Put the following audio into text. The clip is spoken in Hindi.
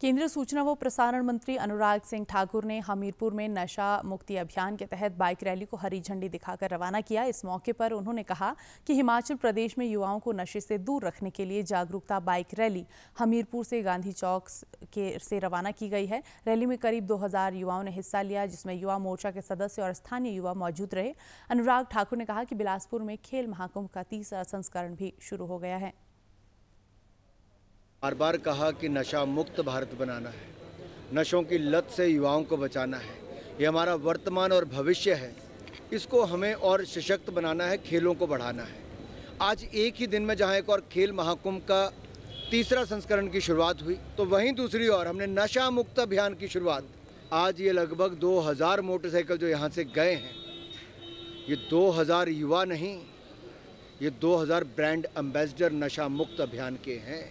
केंद्रीय सूचना व प्रसारण मंत्री अनुराग सिंह ठाकुर ने हमीरपुर में नशा मुक्ति अभियान के तहत बाइक रैली को हरी झंडी दिखाकर रवाना किया इस मौके पर उन्होंने कहा कि हिमाचल प्रदेश में युवाओं को नशे से दूर रखने के लिए जागरूकता बाइक रैली हमीरपुर से गांधी चौक के से रवाना की गई है रैली में करीब दो युवाओं ने हिस्सा लिया जिसमें युवा मोर्चा के सदस्य और स्थानीय युवा मौजूद रहे अनुराग ठाकुर ने कहा कि बिलासपुर में खेल महाकुंभ का तीसरा संस्करण भी शुरू हो गया है बार बार कहा कि नशा मुक्त भारत बनाना है नशों की लत से युवाओं को बचाना है ये हमारा वर्तमान और भविष्य है इसको हमें और सशक्त बनाना है खेलों को बढ़ाना है आज एक ही दिन में जहाँ एक और खेल महाकुंभ का तीसरा संस्करण की शुरुआत हुई तो वहीं दूसरी ओर हमने नशा मुक्त अभियान की शुरुआत आज ये लगभग 2000 मोटरसाइकिल जो यहाँ से गए हैं ये 2000 युवा नहीं ये 2000 ब्रांड एम्बेसडर नशा मुक्त अभियान के हैं